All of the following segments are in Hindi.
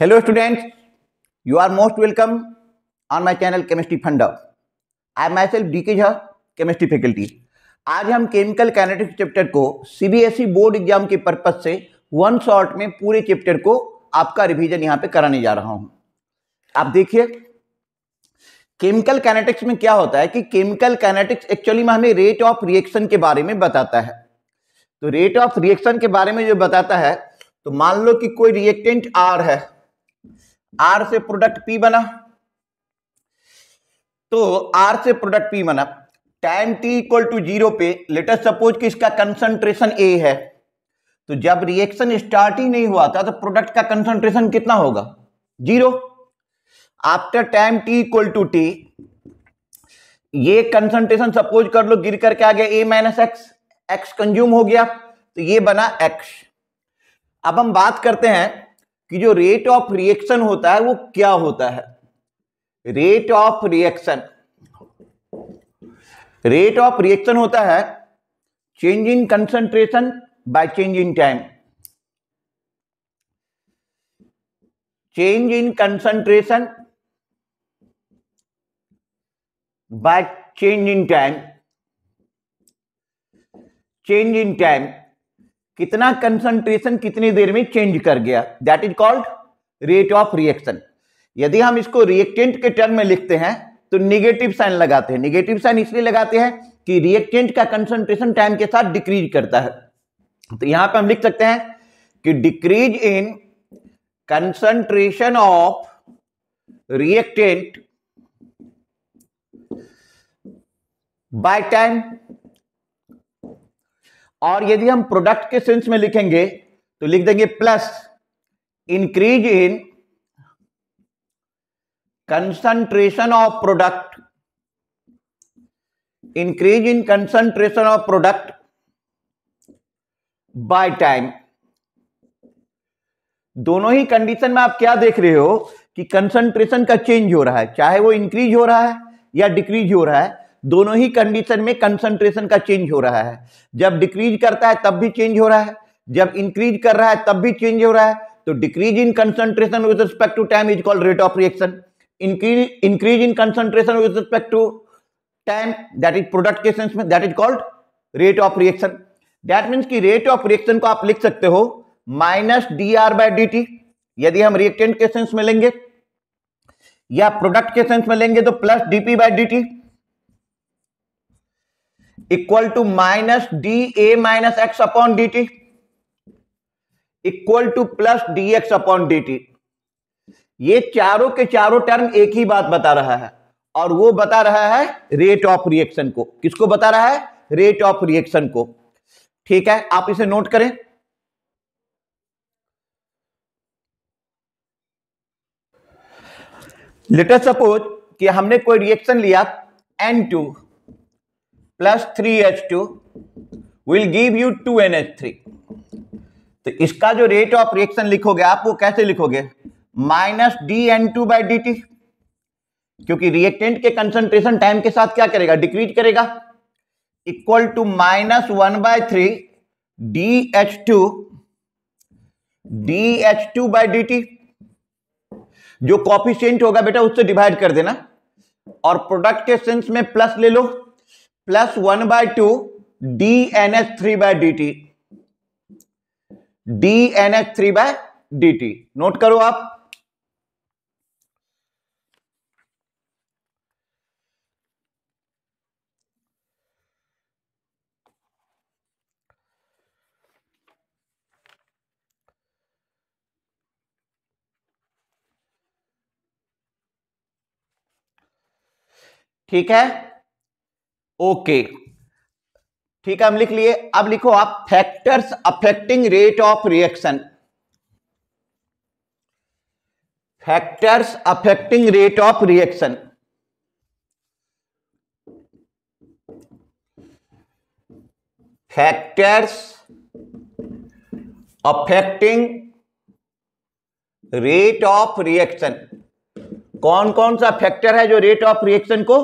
Hello students you are most welcome on my channel chemistry funda I my self D के झा केमिस्ट्री फैकल्टी आज हम केमिकल कैनेटिक्स चैप्टर को सीबीएसई बोर्ड एग्जाम के पर्पज से वन शॉर्ट में पूरे चैप्टर को आपका रिवीजन यहाँ पे कराने जा रहा हूँ आप देखिए केमिकल कैनेटिक्स में क्या होता है कि केमिकल कैनेटिक्स एक्चुअली में हमें रेट ऑफ रिएक्शन के बारे में बताता है तो रेट ऑफ रिएक्शन के बारे में जो बताता है तो मान लो कि कोई रिएक्टेंट आर है आर से प्रोडक्ट पी बना तो आर से प्रोडक्ट पी बना time T equal to zero पे लेटर सपोज कि इसका कंसंट्रेशन ए है तो जब रिएक्शन स्टार्ट ही नहीं हुआ था तो प्रोडक्ट का कंसंट्रेशन कितना होगा zero after time T equal to T ये कंसंट्रेशन सपोज कर लो गिर करके आ गया a minus x x consume हो गया तो ये बना एक्स अब हम बात करते हैं कि जो रेट ऑफ रिएक्शन होता है वो क्या होता है rate of reaction rate of reaction होता है change in concentration by change in time change in concentration by change in time change in time कितना कंसंट्रेशन कितनी देर में चेंज कर गया that is called rate of reaction यदि हम इसको रिएक्टेंट के टर्म में लिखते हैं तो निगेटिव साइन लगाते हैं निगेटिव साइन इसलिए लगाते हैं कि रिएक्टेंट का कंसंट्रेशन टाइम के साथ डिक्रीज करता है तो यहां पर हम लिख सकते हैं कि decrease in concentration of reactant by time और यदि हम प्रोडक्ट के सेंस में लिखेंगे तो लिख देंगे plus increase in concentration of product increase in concentration of product by time दोनों ही कंडीशन में आप क्या देख रहे हो कि कंसंट्रेशन का चेंज हो रहा है चाहे वो इंक्रीज हो रहा है या डिक्रीज हो रहा है दोनों ही कंडीशन में कंसंट्रेशन का चेंज हो रहा है जब डिक्रीज करता है तब भी चेंज हो रहा है जब इंक्रीज कर रहा है तब भी चेंज हो रहा है तो decrease in concentration with respect to time is called rate of reaction increase increase in concentration with respect to time that is product के सेंस में that is called rate of reaction that means की रेट ऑफ रिएक्शन को आप लिख सकते हो minus D R by D t यदि हम रिएक्टेंट के सेंस में लेंगे या प्रोडक्ट के सेंस में लेंगे तो plus dP by D T equal to minus d a minus x upon D T equal to plus d x upon D T ये चारों के चारों टर्म एक ही बात बता रहा है और वो बता रहा है रेट ऑफ रिएक्शन को किसको बता रहा है रेट ऑफ रिएक्शन को ठीक है आप इसे नोट करें लेटर सपोज कि हमने कोई रिएक्शन लिया N two plus three H two will give you two N H three तो इसका जो रेट ऑफ रिएक्शन लिखोगे आप वो कैसे लिखोगे minus d N two by D t क्योंकि रिएक्टेंट के कंसंट्रेशन टाइम के साथ क्या करेगा डिक्रीज करेगा equal to minus one by three d H two d H two by D T जो कॉफिशियंट होगा बेटा उससे डिवाइड कर देना और प्रोडक्ट के सेंस में प्लस ले लो plus one by two d N H three by D t d N H three by D t note करो आप ठीक है ओके ठीक है हम लिख लिए अब लिखो आप factors affecting rate of reaction factors affecting rate of reaction factors affecting rate of reaction कौन कौन सा फैक्टर है जो रेट ऑफ रिएक्शन को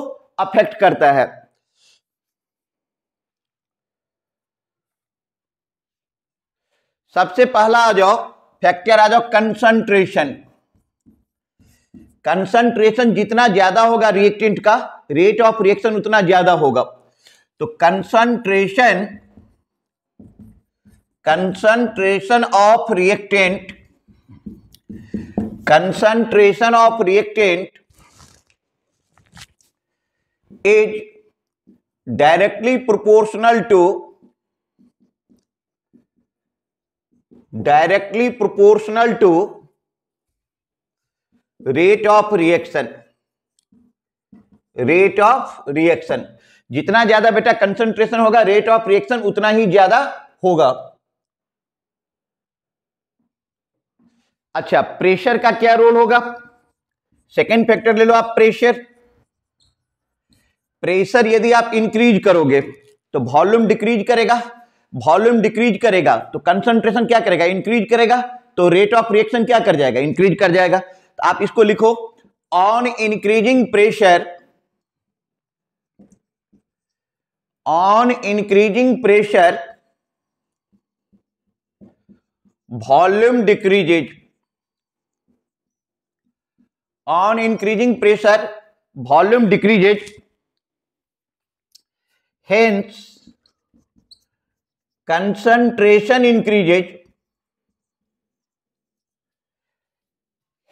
अफेक्ट करता है सबसे पहला आ जाओ फैक्टर आ जाओ कंसंट्रेशन कंसंट्रेशन जितना ज्यादा होगा रिएक्टेंट का रेट ऑफ रिएक्शन उतना ज्यादा होगा तो concentration concentration of reactant concentration of reactant is directly proportional to directly proportional to rate of reaction rate of reaction जितना ज्यादा बेटा कंसंट्रेशन होगा रेट ऑफ रिएक्शन उतना ही ज्यादा होगा अच्छा प्रेशर का क्या रोल होगा सेकेंड फैक्टर ले लो आप प्रेशर प्रेशर यदि आप इंक्रीज करोगे तो वॉल्यूम डिक्रीज करेगा वॉल्यूम डिक्रीज करेगा तो कंसंट्रेशन क्या करेगा इंक्रीज करेगा तो रेट ऑफ रिएक्शन क्या कर जाएगा इंक्रीज कर जाएगा तो आप इसको लिखो on increasing pressure on increasing pressure volume decreases on increasing pressure volume decreases hence concentration increases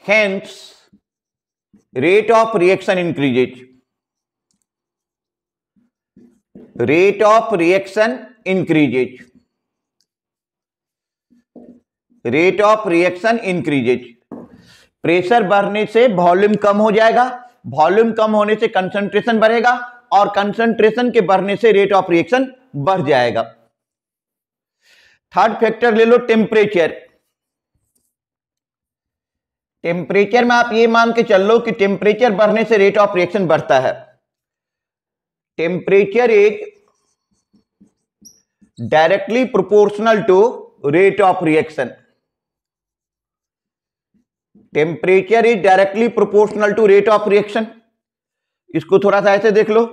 hence rate of reaction increases rate of reaction increases rate of reaction increases pressure बढ़ने से वॉल्यूम कम हो जाएगा वॉल्यूम कम होने से कंसंट्रेशन बढ़ेगा और कंसंट्रेशन के बढ़ने से रेट ऑफ रिएक्शन बढ़ जाएगा थर्ड फैक्टर ले लो टेम्परेचर टेम्परेचर में आप ये मान के चल लो कि टेम्परेचर बढ़ने से रेट ऑफ रिएक्शन बढ़ता है temperature is directly proportional to rate of reaction temperature is directly proportional to rate of reaction इसको थोड़ा सा ऐसे देख लो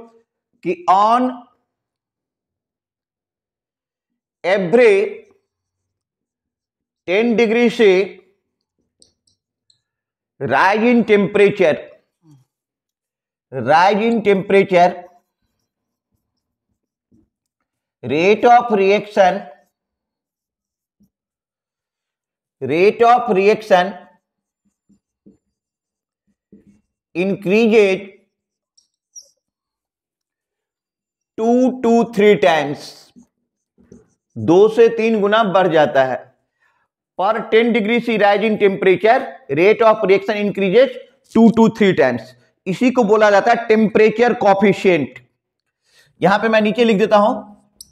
कि ऑन एवरेज टेन डिग्री से rise in temperature rise in temperature rate of reaction rate of reaction increases two to three times दो से तीन गुना बढ़ जाता है पर 10 degree C rise in temperature rate of reaction increases two to three times इसी को बोला जाता है टेम्परेचर कॉफिशियंट यहां पे मैं नीचे लिख देता हूं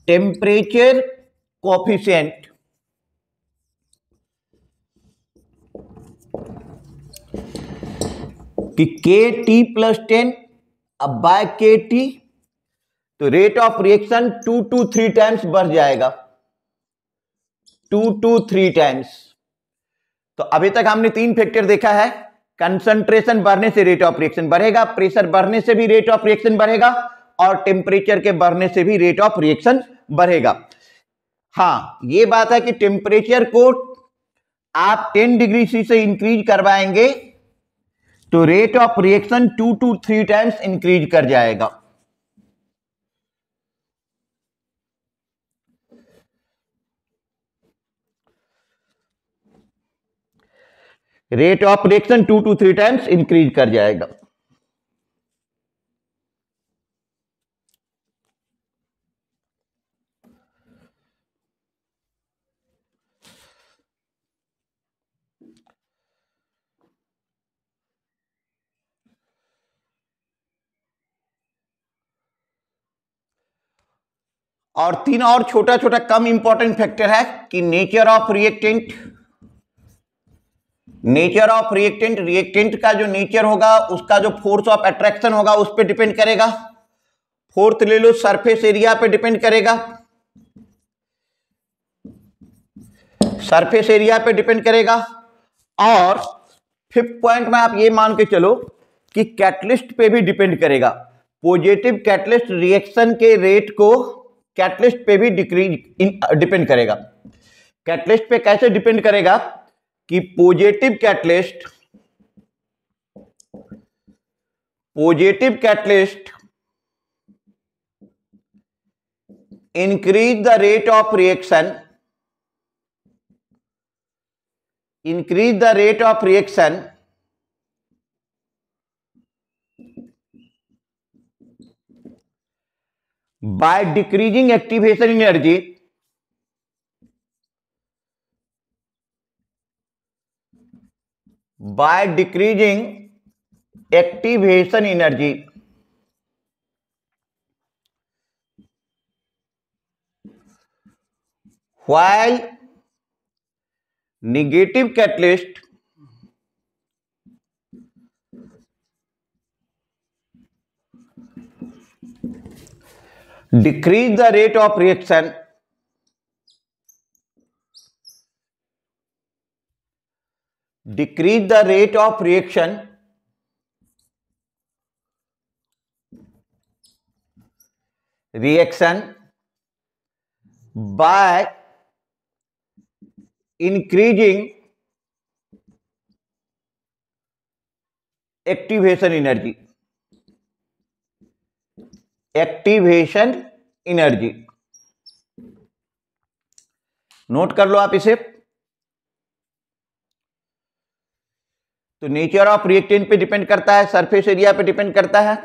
टेम्परेचर कॉफिशियंट कि के टी प्लस टेन अब बाय के टी तो rate of reaction two to three times बढ़ जाएगा टू टू थ्री टाइम्स तो अभी तक हमने तीन फैक्टर देखा है कंसंट्रेशन बढ़ने से रेट ऑफ रिएक्शन बढ़ेगा प्रेशर बढ़ने से भी रेट ऑफ रिएक्शन बढ़ेगा और टेम्परेचर के बढ़ने से भी रेट ऑफ रिएक्शन बढ़ेगा हाँ ये बात है कि टेम्परेचर को आप 10 डिग्री सी से इंक्रीज करवाएंगे तो rate of reaction two to three times increase कर जाएगा rate of reaction two to three times increase कर जाएगा और तीन और छोटा छोटा कम इंपॉर्टेंट फैक्टर है कि nature of reactant nature of reactant reactant का जो नेचर होगा उसका जो फोर्स ऑफ अट्रैक्शन होगा उस पर डिपेंड करेगा फोर्थ ले लो सरफेस एरिया पे डिपेंड करेगा सरफेस एरिया पे डिपेंड करेगा और फिफ्थ पॉइंट में आप ये मान के चलो कि कैटलिस्ट पे भी डिपेंड करेगा पॉजिटिव कैटलिस्ट रिएक्शन के रेट को कैटलिस्ट पे भी डिक्रीज डिपेंड करेगा कैटलिस्ट पे कैसे डिपेंड करेगा कि positive catalyst positive catalyst increase the rate of reaction increase the rate of reaction by decreasing activation energy by decreasing activation energy while negative catalyst decrease the rate of reaction decrease the rate of reaction reaction by increasing activation energy activation energy note कर लो आप इसे तो नेचर ऑफ रिएक्टेन पे डिपेंड करता है सरफेस एरिया पे डिपेंड करता है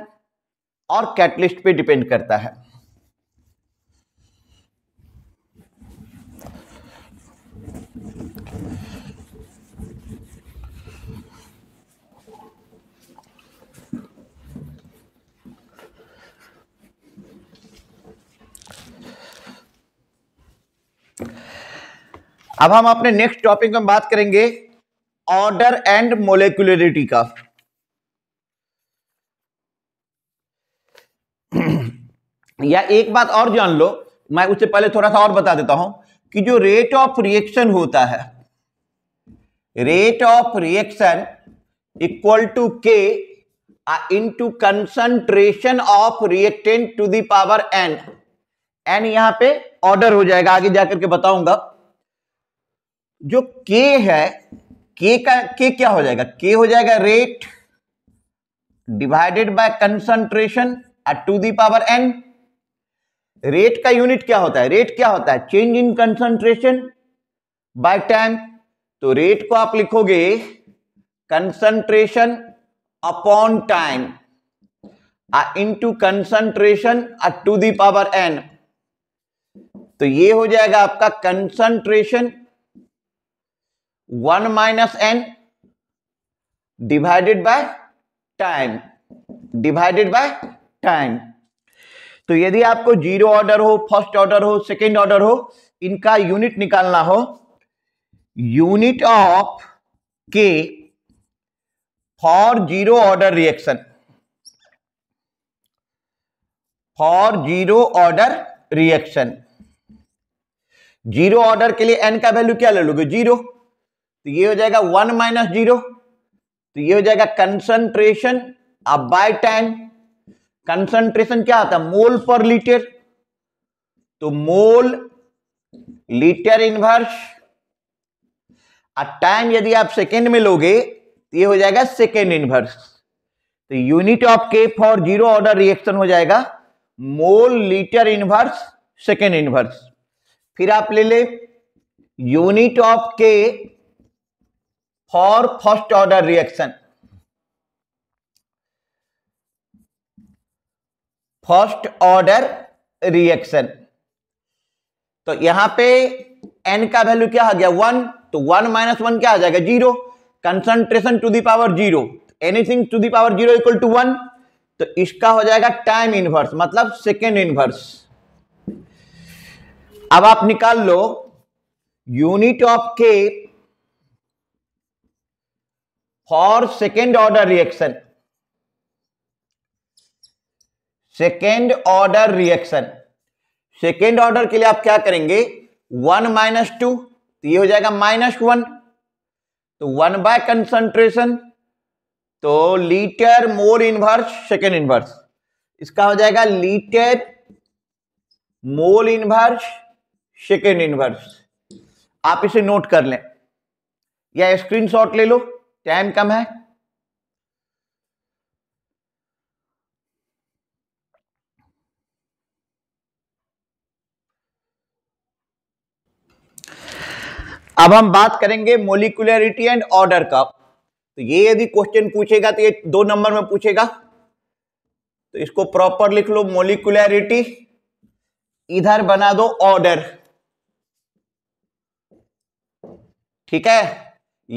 और कैटलिस्ट पे डिपेंड करता है अब हम अपने नेक्स्ट टॉपिक में बात करेंगे ऑर्डर एंड मोलिकुलरिटी का या एक बात और जान लो मैं उससे पहले थोड़ा सा और बता देता हूं कि जो रेट ऑफ रिएक्शन होता है rate of reaction equal to के into concentration of reactant to the power n n यहां पे ऑर्डर हो जाएगा आगे जाकर के बताऊंगा जो के है के का के क्या हो जाएगा के हो जाएगा rate divided by concentration at to the power n rate का यूनिट क्या होता है रेट क्या होता है change in concentration by time तो रेट को आप लिखोगे concentration upon time to concentration at to the power n तो ये हो जाएगा आपका concentration one minus n divided by time divided by time तो यदि आपको जीरो ऑर्डर हो फर्स्ट ऑर्डर हो सेकेंड ऑर्डर हो इनका यूनिट निकालना हो यूनिट ऑफ के for zero order reaction for zero order reaction zero order के लिए एन का वैल्यू क्या ले लोगे जीरो तो ये हो जाएगा वन माइनस जीरो तो ये हो जाएगा कंसंट्रेशन अब बाय टाइम कंसंट्रेशन क्या होता है मोल पर लीटर तो मोल लीटर इनवर्स और टाइम यदि आप सेकेंड में लोगे तो ये हो जाएगा सेकेंड इनवर्स तो यूनिट ऑफ के फॉर जीरो ऑर्डर रिएक्शन हो जाएगा mole litre inverse second inverse फिर आप ले ले यूनिट ऑफ के for first order reaction first order reaction तो यहां पे एन का वैल्यू क्या आ गया वन तो वन माइनस वन क्या आ जाएगा zero concentration to the power zero anything to the power zero equal to one तो इसका हो जाएगा टाइम इनवर्स मतलब सेकेंड इनवर्स अब आप निकाल लो यूनिट ऑफ के for second order reaction second order reaction second order के लिए आप क्या करेंगे वन माइनस टू तो ये हो जाएगा माइनस वन तो वन बाय कंसंट्रेशन तो litre mole inverse second inverse इसका हो जाएगा litre mole inverse second inverse आप इसे नोट कर लें या स्क्रीनशॉट ले लो टेन कम है अब हम बात करेंगे मोलिकुलरिटी एंड ऑर्डर का तो ये यदि क्वेश्चन पूछेगा तो ये दो नंबर में पूछेगा तो इसको प्रॉपर लिख लो मोलिकुलरिटी इधर बना दो ऑर्डर ठीक है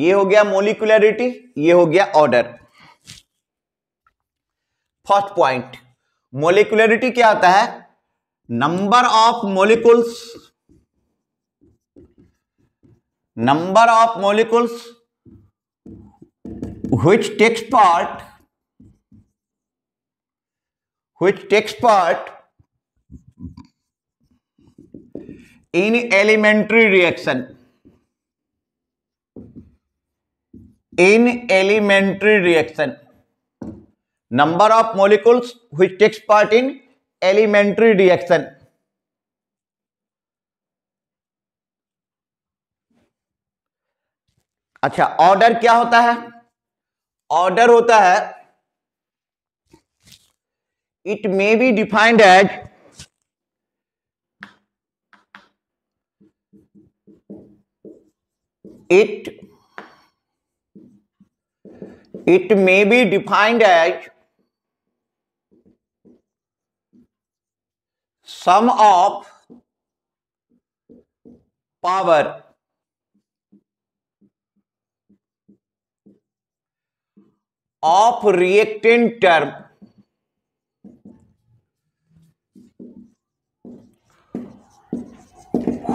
ये हो गया मोलिकुलरिटी ये हो गया ऑर्डर फर्स्ट पॉइंट मोलिकुलरिटी क्या होता है number of molecules number of molecules which takes part which takes part in elementary reaction in elementary reaction number of molecules which takes part in elementary reaction अच्छा ऑर्डर क्या होता है ऑर्डर होता है it may be defined as it It may be defined as sum of power of reactant term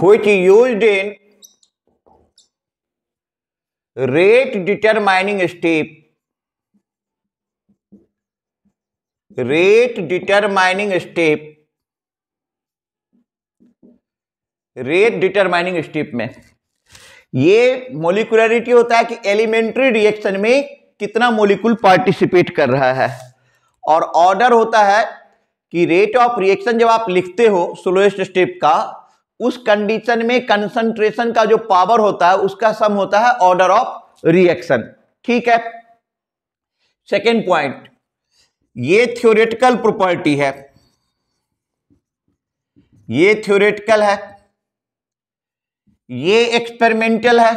which used in rate determining step rate determining step rate determining step में ये मोलिकुलरिटी होता है कि एलिमेंट्री रिएक्शन में कितना मोलिकुल पार्टिसिपेट कर रहा है और ऑर्डर होता है कि रेट ऑफ रिएक्शन जब आप लिखते हो स्लोएस्ट स्टेप का उस कंडीशन में कंसंट्रेशन का जो पावर होता है उसका सम होता है ऑर्डर ऑफ रिएक्शन ठीक है सेकेंड पॉइंट ये थ्योरेटिकल प्रॉपर्टी है ये थ्योरेटिकल है ये एक्सपेरिमेंटल है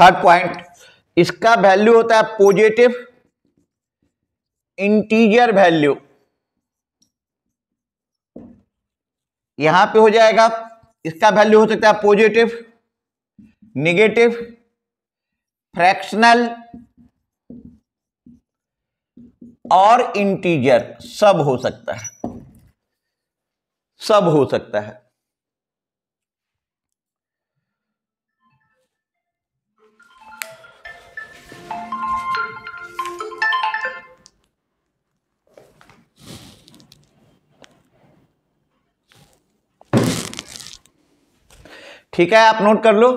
थर्ड पॉइंट इसका वैल्यू होता है पॉजिटिव इंटीजर वैल्यू यहां पे हो जाएगा इसका वैल्यू हो सकता है पॉजिटिव निगेटिव फ्रैक्शनल और इंटीजर सब हो सकता है सब हो सकता है ठीक है आप नोट कर लो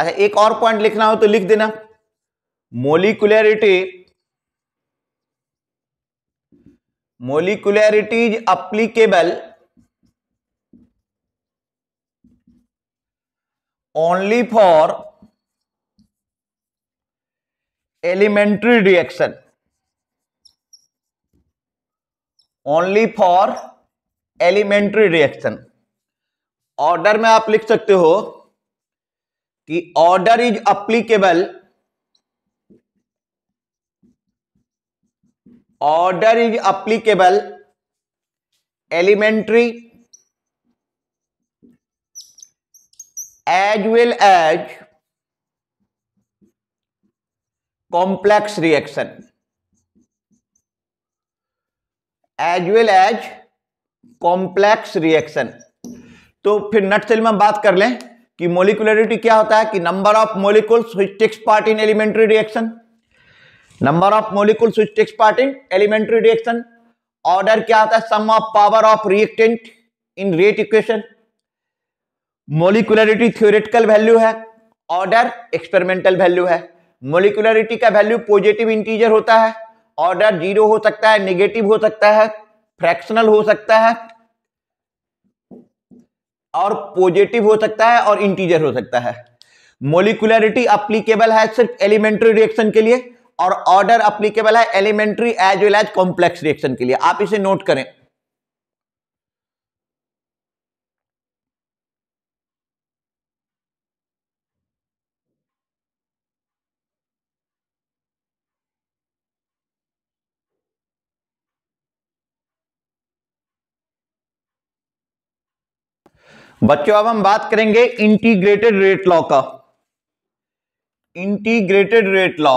अच्छा एक और पॉइंट लिखना हो तो लिख देना molecularity molecularity is applicable only for elementary reaction only for elementary reaction order में आप लिख सकते हो कि order is applicable order is applicable elementary as well as complex reaction as well as complex reaction तो फिर नट सेल में हम बात कर लें कि मोलिकुलरिटी क्या होता है कि number of molecules which takes part in elementary reaction number of molecules which takes part in elementary reaction order क्या होता है sum of power of reactant in rate equation molecularity theoretical value है ऑर्डर एक्सपेरिमेंटल वैल्यू है मोलिकुलरिटी का वैल्यू पॉजिटिव इंटीजर होता है ऑर्डर जीरो हो सकता है नेगेटिव हो सकता है फ्रैक्शनल हो सकता है और पॉजिटिव हो सकता है और इंटीजर हो सकता है मोलिकुलरिटी अप्लीकेबल है सिर्फ एलिमेंट्री रिएक्शन के लिए और ऑर्डर अप्लीकेबल है elementary as well as complex reaction के लिए आप इसे नोट करें बच्चों अब हम बात करेंगे इंटीग्रेटेड रेट लॉ का integrated rate law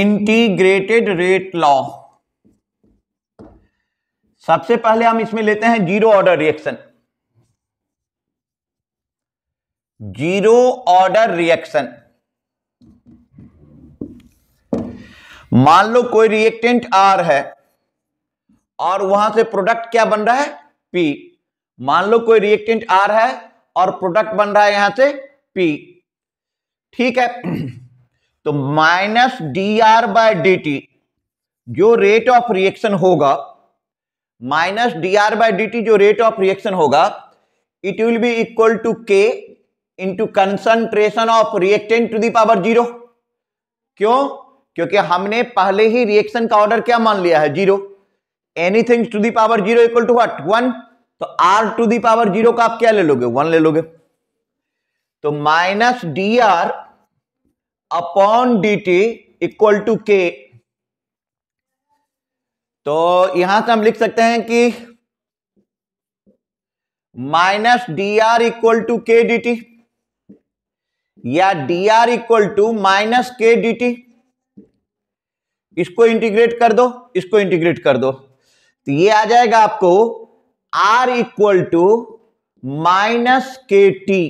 integrated rate law सबसे पहले हम इसमें लेते हैं zero order reaction zero order reaction मान लो कोई रिएक्टेंट आर है और वहां से प्रोडक्ट क्या बन रहा है पी मान लो कोई रिएक्टेंट आर है और प्रोडक्ट बन रहा है यहां से पी ठीक है तो minus D R by D T जो रेट ऑफ रिएक्शन होगा minus D R by D T जो रेट ऑफ रिएक्शन होगा it will be equal to के into concentration of reactant to the power zero क्यों क्योंकि हमने पहले ही रिएक्शन का ऑर्डर क्या मान लिया है zero anything to the power zero equal to what one तो आर टू दावर जीरो का आप क्या ले लोगे वन ले लोगे तो minus D R upon D T equal to K तो यहां से हम लिख सकते हैं कि minus D R equal to K D T या D R equal to minus K D T इसको इंटीग्रेट कर दो इसको इंटीग्रेट कर दो तो ये आ जाएगा आपको R equal to minus K T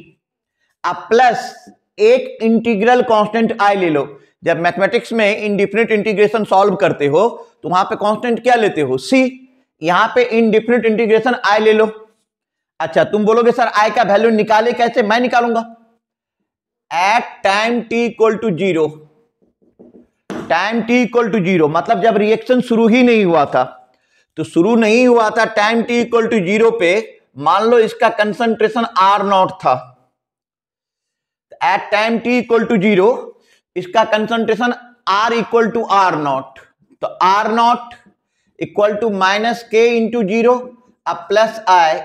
अब प्लस एक इंटीग्रल कांस्टेंट आई ले लो जब मैथमेटिक्स में इंडिफिनिट इंटीग्रेशन सॉल्व करते हो तो वहां पे कांस्टेंट क्या लेते हो सी यहां पे इंडिफिनिट इंटीग्रेशन आई ले लो अच्छा तुम बोलोगे सर आई का वैल्यू निकाले कैसे मैं निकालूंगा at time T equal to zero time T equal to zero मतलब जब रिएक्शन शुरू ही नहीं हुआ था तो शुरू नहीं हुआ था time T equal to zero पे मान लो इसका कंसंट्रेशन आर नॉट था at time T equal to zero इसका concentration R equal to R naught तो R naught equal to minus K into zero plus I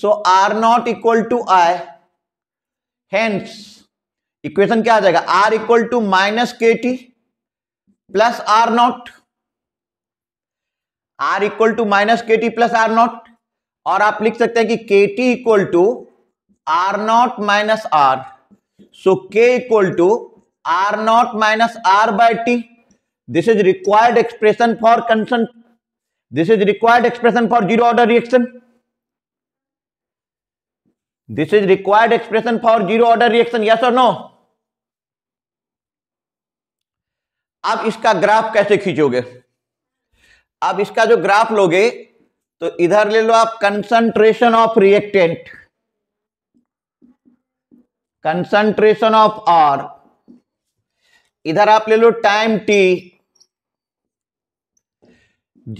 so R naught equal to I hence equation क्या आ जाएगा R equal to minus K T plus R naught R equal to minus K T plus R not और आप लिख सकते हैं कि के T equal to R naught minus R so K equal to R naught minus R by T this is required expression for कंसन this is required expression for zero order reaction this is required expression for zero order reaction yes और नो अब इसका ग्राफ कैसे खींचोगे अब इसका जो ग्राफ लोगे तो इधर ले लो आप concentration of reactant concentration of R इधर आप ले लो टाइम टी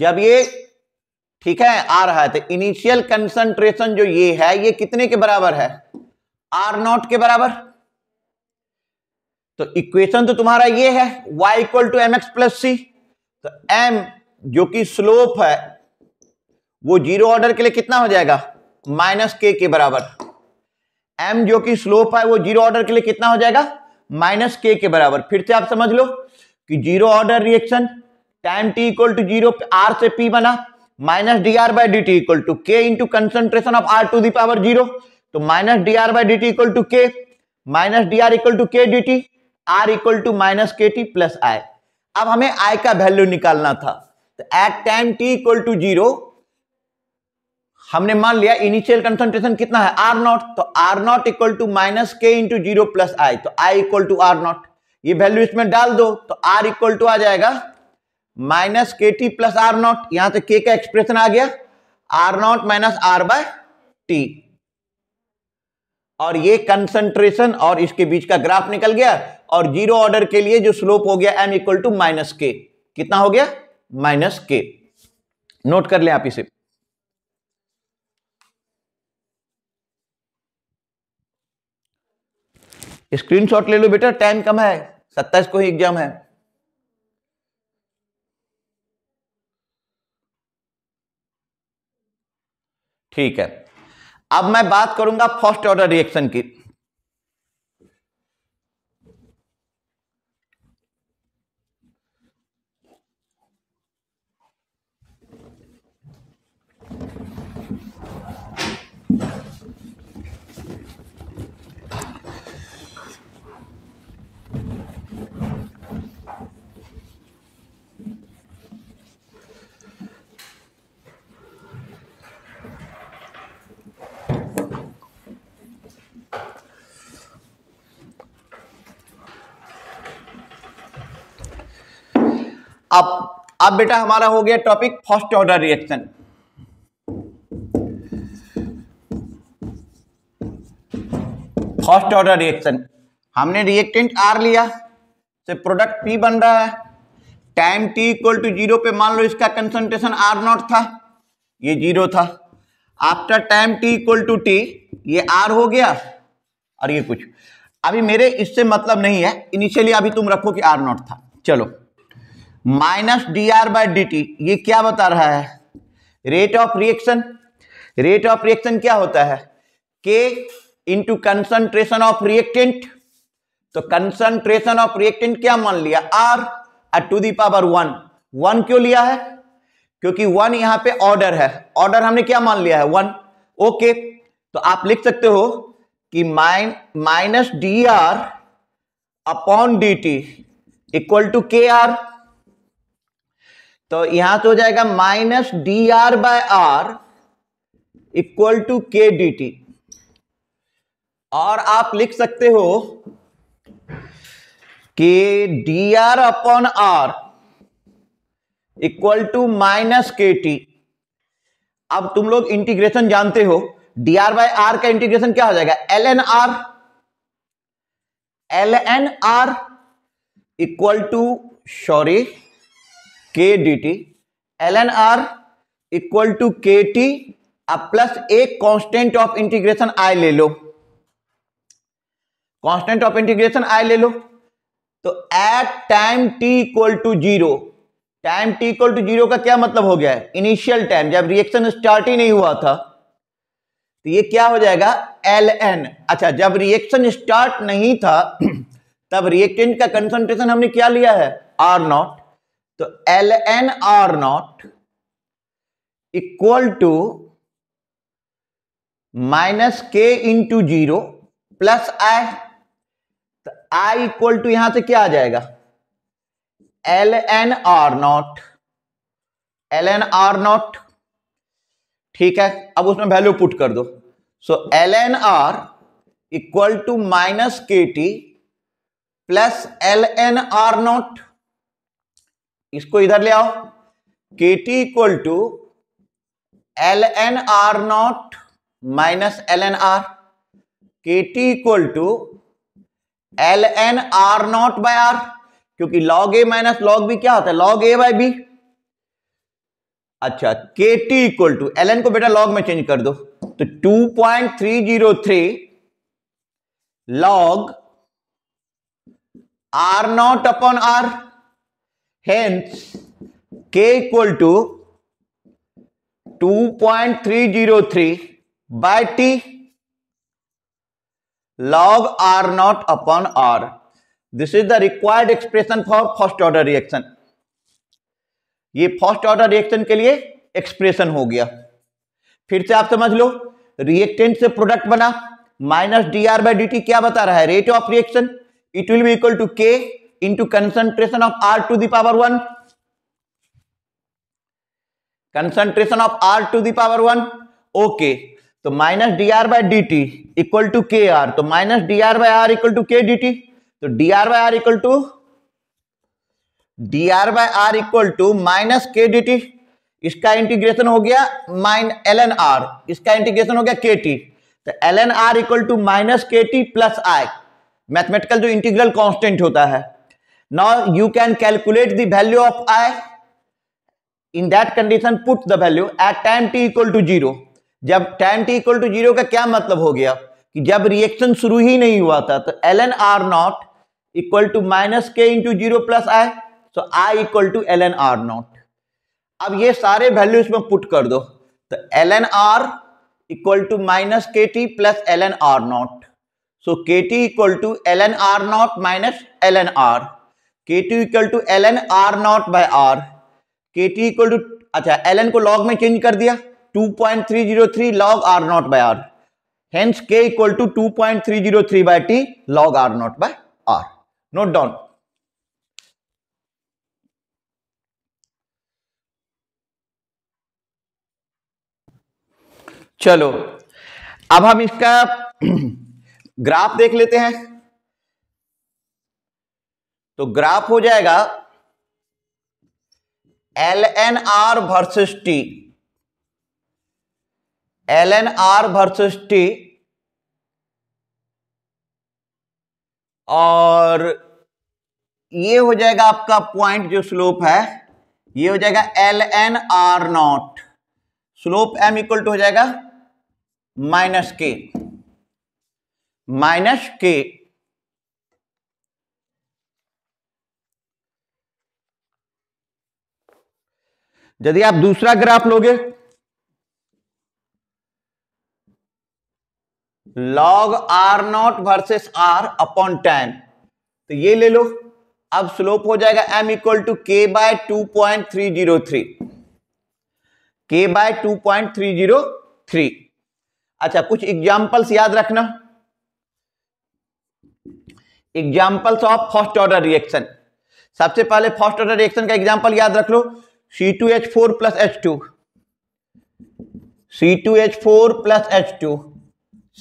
जब ये ठीक है आ रहा है तो इनिशियल कंसंट्रेशन जो ये है ये कितने के बराबर है आर नॉट के बराबर तो इक्वेशन तो तुम्हारा ये है y equal to M X plus C तो m जो कि स्लोप है वो जीरो ऑर्डर के लिए कितना हो जाएगा माइनस के के बराबर m जो कि स्लोप है वो जीरो ऑर्डर के लिए कितना हो जाएगा माइनस के के बराबर फिर से आप समझ लो कि zero order reaction time T equal to zero R से पी बना minus D R by D T equal to K into concentration of R to the power zero minus D R by D T equal to K minus D R equal to K D T R equal to minus K T plus I अब हमें आई का वैल्यू निकालना था तो at time T equal to zero हमने मान लिया इनिशियल कंसंट्रेशन कितना है आर नॉट तो R naught equal to minus K into zero plus I तो I equal to R naught ये वैल्यू इसमें डाल दो तो आर इक्वल टू आ जाएगा minus K T plus R not यहां से के का एक्सप्रेशन आ गया R naught minus R by T और ये कंसंट्रेशन और इसके बीच का ग्राफ निकल गया और जीरो ऑर्डर के लिए जो स्लोप हो गया एम इक्वल टू माइनस के कितना हो गया माइनस के नोट कर ले आप इसे स्क्रीनशॉट ले लो बेटा टाइम कम है सत्ताईस को ही एग्जाम है ठीक है अब मैं बात करूंगा फर्स्ट ऑर्डर रिएक्शन की अब अब बेटा हमारा हो गया topic first order reaction first order reaction हमने रिएक्टेंट आर लिया से प्रोडक्ट पी बन रहा है time T equal to zero पे मान लो इसका कंसंट्रेशन आर नॉट था ये जीरो था after time T equal to T ये आर हो गया और ये कुछ अभी मेरे इससे मतलब नहीं है इनिशियली अभी तुम रखो कि आर नॉट था चलो minus D R by D T ये क्या बता रहा है rate of reaction rate of reaction क्या होता है K into concentration of reactant तो कंसंट्रेशन ऑफ रिएक्टेंट क्या मान लिया R at to the power one one क्यों लिया है क्योंकि वन यहां पे ऑर्डर है ऑर्डर हमने क्या मान लिया है वन ओके तो आप लिख सकते हो कि माइन minus D R upon D T equal to K R तो यहां से हो जाएगा minus D R by R equal to K D T और आप लिख सकते हो कि D R upon R equal to minus K T अब तुम लोग इंटीग्रेशन जानते हो डी आर बाय आर का इंटीग्रेशन क्या हो जाएगा L N R L N R equal to sorry के D T L N R equal to K T अब प्लस एक कांस्टेंट ऑफ इंटीग्रेशन आई ले लो कांस्टेंट ऑफ इंटीग्रेशन आई ले लो तो at time T equal to zero time T equal to zero का क्या मतलब हो गया है इनिशियल टाइम जब रिएक्शन स्टार्ट ही नहीं हुआ था तो ये क्या हो जाएगा एल एन अच्छा जब रिएक्शन स्टार्ट नहीं था तब रिएक्टेंट का कंसंट्रेशन हमने क्या लिया है आर नॉट तो L N R naught equal to minus K into zero plus I तो आई इक्वल टू यहां से क्या आ जाएगा L N R naught L N R naught ठीक है अब उसमें वैल्यू पुट कर दो so L N R equal to minus K T plus L N R naught इसको इधर ले आओ K T equal to L N R naught minus L N R K T equal to L N R naught by R क्योंकि log A minus log B क्या होता है लॉग ए बाय बी अच्छा K T equal to L N को बेटा लॉग में चेंज कर दो तो two point three zero three log R naught upon R hence k equal to 2.303 by t log r naught upon r this is the required expression for first order reaction ये फर्स्ट ऑर्डर रिएक्शन के लिए एक्सप्रेशन हो गया फिर से आप समझ लो रिएक्टेंट से प्रोडक्ट बना minus D R by D T क्या बता रहा है rate of reaction it will be equal to K into concentration of r to the power 1 concentration of r to the power 1 okay तो minus D R by D T equal to K R तो minus D R by R equal to K D T तो D R by R equal to D R by R equal to minus K D T इसका इंटीग्रेशन हो गया माइन एल एन आर इसका इंटीग्रेशन हो गया के टी तो L N R equal to minus K T plus I mathematical जो इंटीग्रल कांस्टेंट होता है now you can calculate the value of i in that condition put the value at time t equal to 0 जब time T equal to zero का क्या मतलब हो गया कि जब रिएक्शन शुरू ही नहीं हुआ था तो L N R naught equal to minus K into zero plus I so I equal to L N R naught अब ये सारे वैल्यू इसमें पुट कर दो तो L N R equal to minus K T plus L N R naught so K T equal to L N R naught minus L N R K two equal to L N R naught by R K two equal to अच्छा एल एन को लॉग में चेंज कर दिया two point three zero three log R naught by R hence K equal to two point three zero three by T log R naught by R note down चलो अब हम इसका ग्राफ देख लेते हैं तो ग्राफ हो जाएगा L N R versus T L N R versus T और ये हो जाएगा आपका पॉइंट जो स्लोप है ये हो जाएगा L N R naught slope M equal to हो जाएगा माइनस के माइनस के यदि आप दूसरा ग्राफ लोगे log R naught versus R upon ten तो ये ले लो अब स्लोप हो जाएगा M equal to K by two point three zero three K by two point three zero three अच्छा कुछ एग्जाम्पल्स याद रखना examples of first order reaction सबसे पहले फर्स्ट ऑर्डर रिएक्शन का एग्जाम्पल याद रख लो C two H four plus H two C two H four plus H to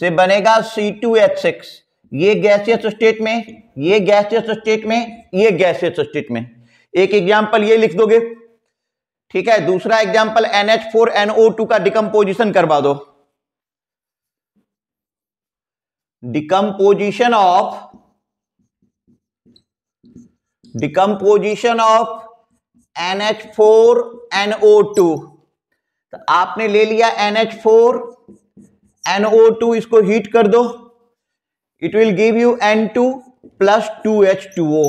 से बनेगा सी टू एच सिक्स ये गैसियस स्टेट में ये गैसियस स्टेट में ये गैसियस स्टेट में एक एग्जाम्पल ये लिख दोगे ठीक है दूसरा example N H four N O two का डिकम्पोजिशन करवा दो decomposition of decomposition of N H four N O two तो आपने ले लिया N H four N O two इसको हीट कर दो it will give you N two plus two H two O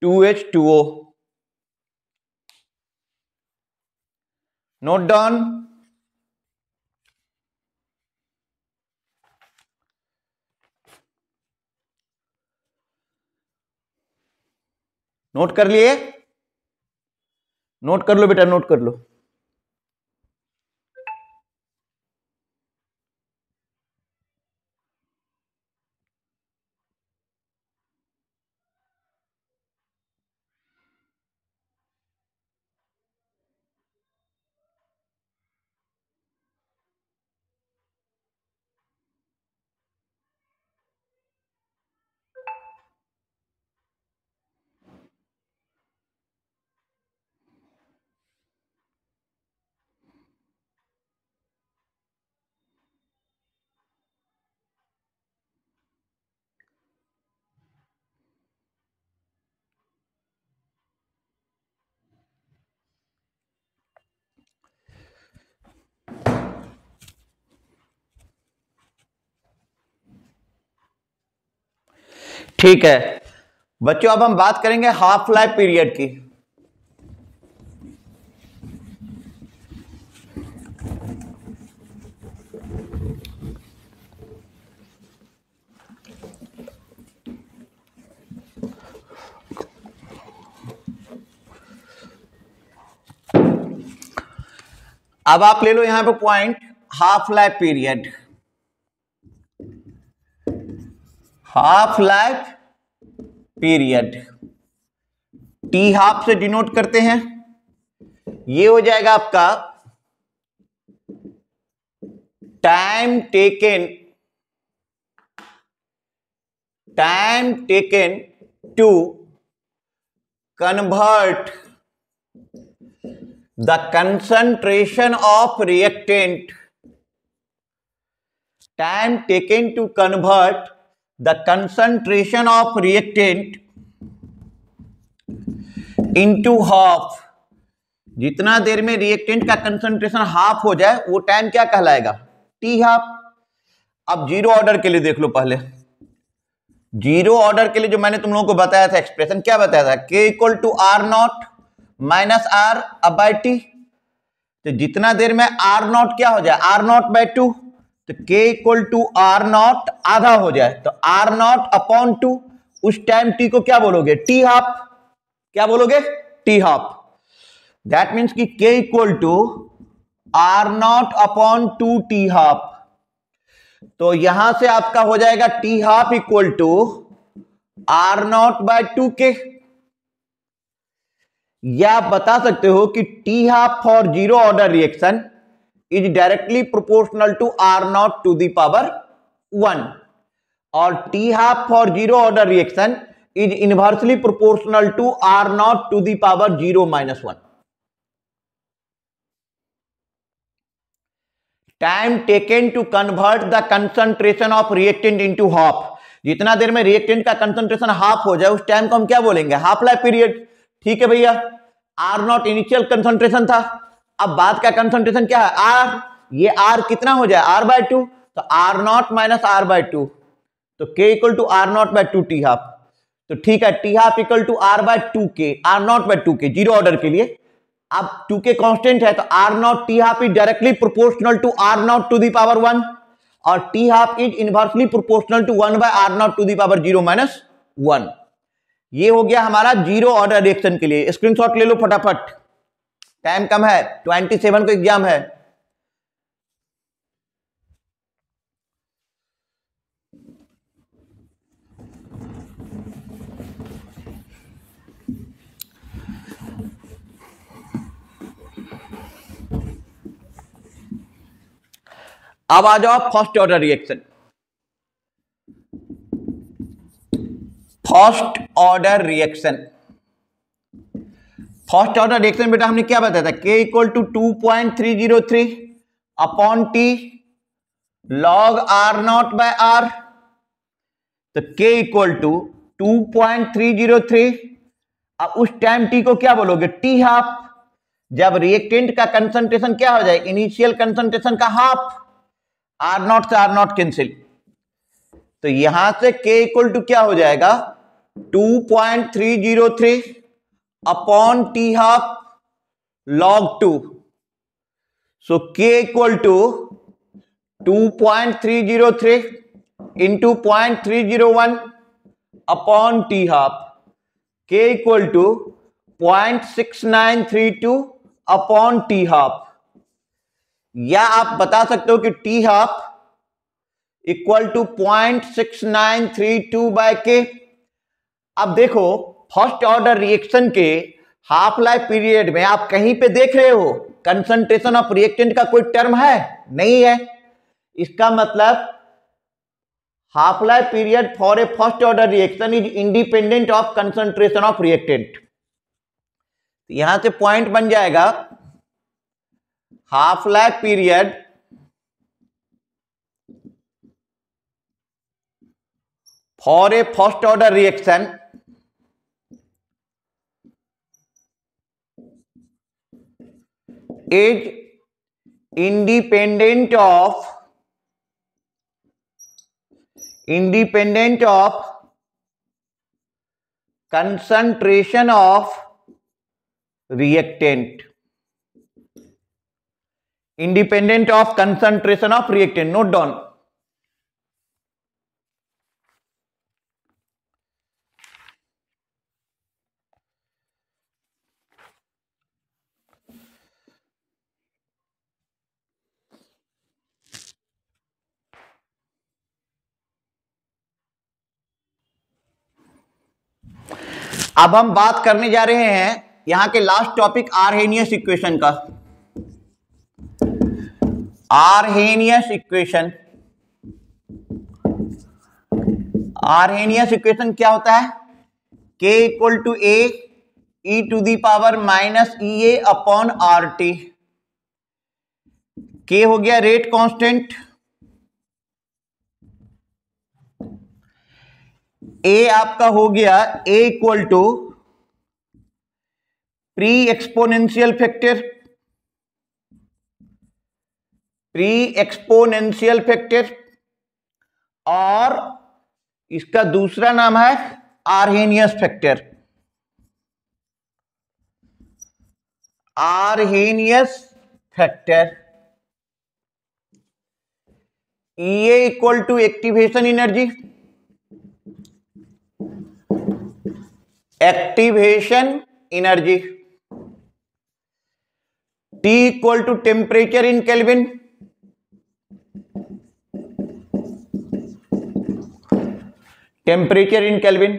two H two O note down note कर लिए नोट कर लो बेटा नोट कर लो ठीक है बच्चों अब हम बात करेंगे हाफ लाइफ पीरियड की अब आप ले लो यहां पे point half life period half life period T half से डिनोट करते हैं ये हो जाएगा आपका time taken time taken to convert the concentration of reactant time taken to convert the concentration of reactant into half जितना देर में रिएक्टेंट का कंसंट्रेशन हाफ हो जाए वो टाइम क्या कहलाएगा टी हाफ अब जीरो ऑर्डर के लिए देख लो पहले जीरो ऑर्डर के लिए जो मैंने तुम लोगों को बताया था एक्सप्रेशन क्या बताया था K equal to R naught minus R अब बाई टी तो जितना देर में आर नॉट क्या हो जाए आर नॉट बाई टू तो k equal to R naught आधा हो जाए तो आर नॉट अपॉन टू उस टाइम t को क्या बोलोगे t हाफ क्या बोलोगे t हाफ दैट मीन्स कि k equal to R naught upon two T half तो यहां से आपका हो जाएगा T half equal to R naught by two K या आप बता सकते हो कि T half for zero order reaction is directly proportional to R naught to the power one और T half for zero order reaction is inversely proportional to R naught to the power zero minus one time taken to convert the concentration of reactant into half जितना देर में रिएक्टेंट का कंसंट्रेशन हाफ हो जाए उस टाइम को हम क्या बोलेंगे हाफ लाइफ पीरियड ठीक है भैया आर नॉट इनिशियल कंसंट्रेशन था अब बात का कंसंट्रेशन क्या है आर ये आर कितना हो जाए आर बाय टू तो R naught minus R by two तो K equal to R naught by two T half तो ठीक है T half equal to R by two K R naught by two K zero order के लिए अब टू के कॉन्स्टेंट है तो R naught T half is directly proportional to R naught to the power one और T half is inversely proportional to one by R naught to the power zero minus one ये हो गया हमारा जीरो ऑर्डर रिएक्शन के लिए स्क्रीनशॉट ले लो फटाफट टाइम कम है ट्वेंटी सेवन को एग्जाम है अब आ जाओ first order reaction first order reaction first order reaction बेटा हमने क्या बताया था K equal to two point three zero three upon T log R naught by R तो K equal to two point three zero three अब उस टाइम टी को क्या बोलोगे टी हाफ जब रिएक्टेंट का कंसंट्रेशन क्या हो जाए इनिशियल कंसंट्रेशन का हाफ आर नॉट से आर नॉट कैंसिल तो यहां से के इक्वल टू क्या हो जाएगा two point three zero three upon T half log two so K equal to two point three zero three into point three zero one upon T half K equal to point six nine three two upon T half या आप बता सकते हो कि T half equal to point six nine three two by K अब देखो फर्स्ट ऑर्डर रिएक्शन के हाफ लाइफ पीरियड में आप कहीं पे देख रहे हो कंसंट्रेशन ऑफ रिएक्टेंट का कोई टर्म है नहीं है इसका मतलब half life period for a first order reaction is independent of concentration of reactant यहां से पॉइंट बन जाएगा half life period for a first order reaction is independent of independent of concentration of reactant independent of concentration of reactant note down अब हम बात करने जा रहे हैं यहां के लास्ट टॉपिक आरहेनियस इक्वेशन का आरहेनियस इक्वेशन आरहेनियस इक्वेशन क्या होता है k equal to A E to power minus E A upon R T K हो गया रेट कांस्टेंट ए आपका हो गया A equal to pre exponential factor pre exponential factor और इसका दूसरा नाम है Arrhenius factor Arrhenius factor E equal to activation energy activation energy T equal to temperature in kelvin temperature in kelvin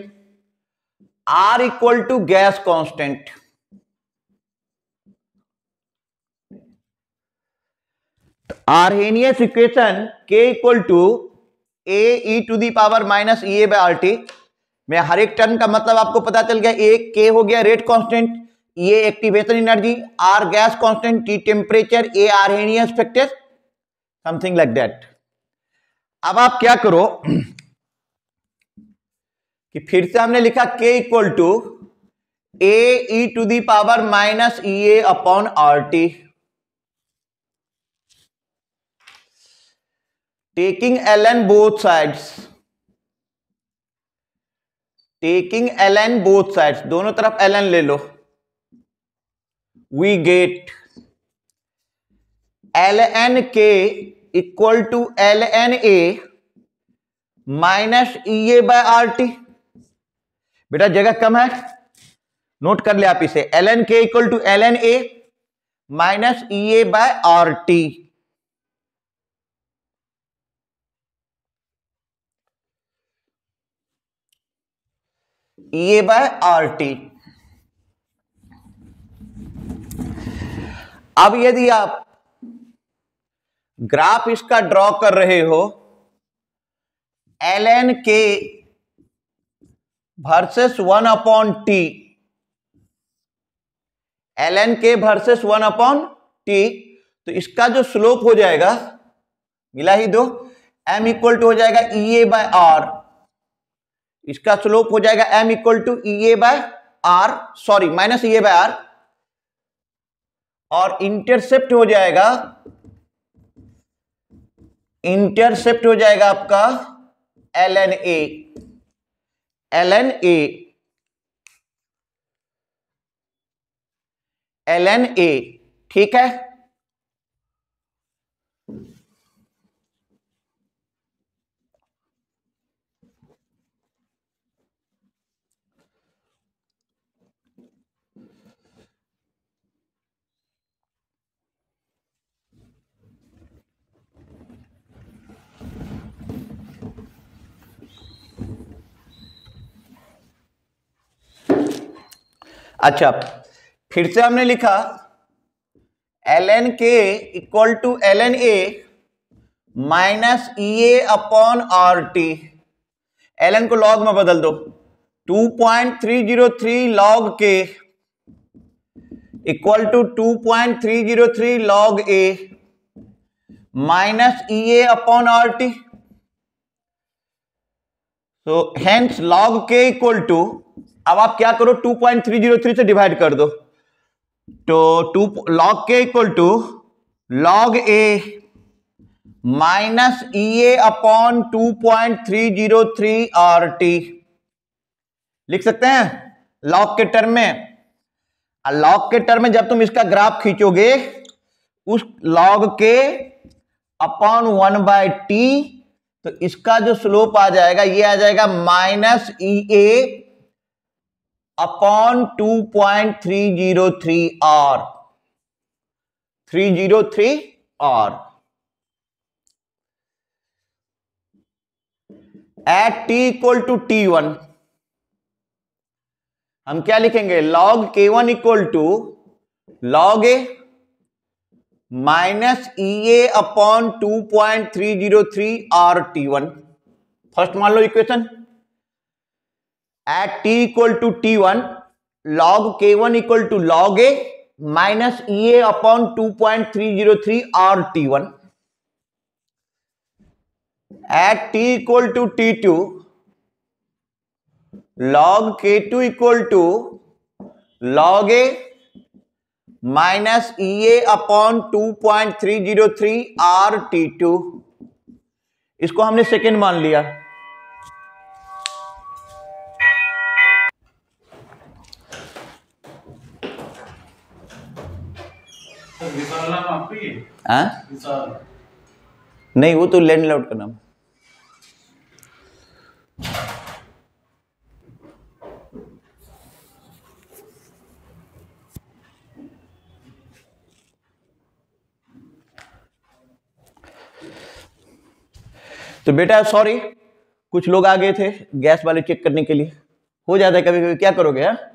R equal to gas constant Arrhenius equation K equal to A to the power minus E A by R T मैं हर एक टर्न का मतलब आपको पता चल गया ए के हो गया रेट कांस्टेंट ये activation energy R gas constant T temperature A Arrhenius factor something like that अब आप क्या करो कि फिर से हमने लिखा K equal to A to the power minus E A upon R T taking L N both sides taking L N both side दोनों तरफ एल एन ले लो we get L N K equal to L N A minus E A by R T बेटा जगह कम है नोट कर ले आप इसे L N K equal to L N A minus E A by R T ये बाय आर टी अब यदि आप ग्राफ इसका ड्रॉ कर रहे हो L N K versus one upon T L N K versus one upon T तो इसका जो स्लोप हो जाएगा मिला ही दो एम इक्वल टू हो जाएगा ई ए बाय आर इसका स्लोप हो जाएगा M equal to E A by R sorry minus E A by R और इंटरसेप्ट हो जाएगा इंटरसेप्ट हो जाएगा आपका L N A L N A L N A ठीक है अच्छा फिर से हमने लिखा L N K equal to L N A minus E A upon R T L N को लॉग में बदल दो 2.303 log K equal to two point three zero three log A minus E A upon R T so hence log K equal to अब आप क्या करो 2.303 से डिवाइड कर दो तो two log K equal to log A minus E A upon two point three zero three R T लिख सकते हैं लॉग के टर्म में लॉग के टर्म में जब तुम इसका ग्राफ खींचोगे उस लॉग के अपॉन वन बाय टी तो इसका जो स्लोप आ जाएगा ये आ जाएगा minus E A upon two point three zero three R three zero three R at T equal to T one हम क्या लिखेंगे log K one equal to log A minus E A upon two point three zero three R T one first मान लो equation at T equal to T one log K one equal to log A minus E A upon two point three zero three R T one at T equal to T two log K two equal to log A minus E A upon two point three zero three R T two इसको हमने सेकेंड मान लिया हाँ नहीं वो तो लॉर्ड का नाम तो बेटा सॉरी कुछ लोग आ गए थे गैस वाले चेक करने के लिए हो जाता है कभी कभी क्या करोगे यार हाँ?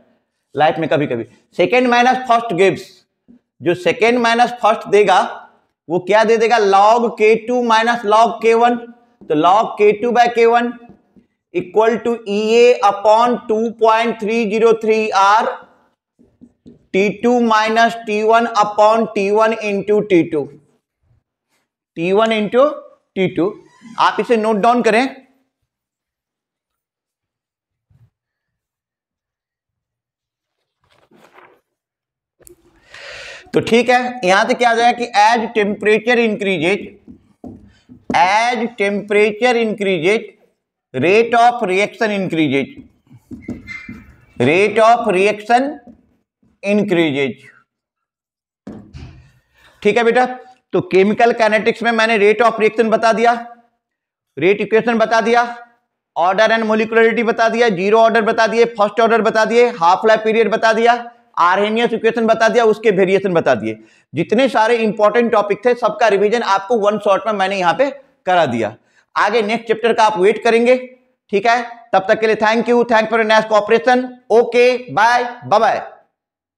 लाइफ में कभी कभी सेकेंड माइनस फर्स्ट गिव्स जो सेकेंड माइनस फर्स्ट देगा वो क्या दे देगा log K two minus log K one तो log K two by K one equal to E A upon two point three zero three R T two minus T one upon T one into T two T one into T two आप इसे नोट डाउन करें तो ठीक है यहां से क्या आ जाएगा कि as temperature increases as temperature increases rate of reaction increases rate of reaction increases ठीक है बेटा तो केमिकल कैनेटिक्स में मैंने रेट ऑफ रिएक्शन बता दिया रेट इक्वेशन बता दिया ऑर्डर एंड मोलिकुलरिटी बता दिया जीरो ऑर्डर बता दिए फर्स्ट ऑर्डर बता दिए हाफ लाइफ पीरियड बता दिया आरहेनियस इक्वेशन बता दिया उसके वेरिएशन बता दिए जितने सारे इंपॉर्टेंट टॉपिक थे सबका रिविजन आपको वन शॉर्ट में मैंने यहाँ पे करा दिया आगे नेक्स्ट चैप्टर का आप वेट करेंगे ठीक है तब तक के लिए thank you thank for next cooperation okay bye bye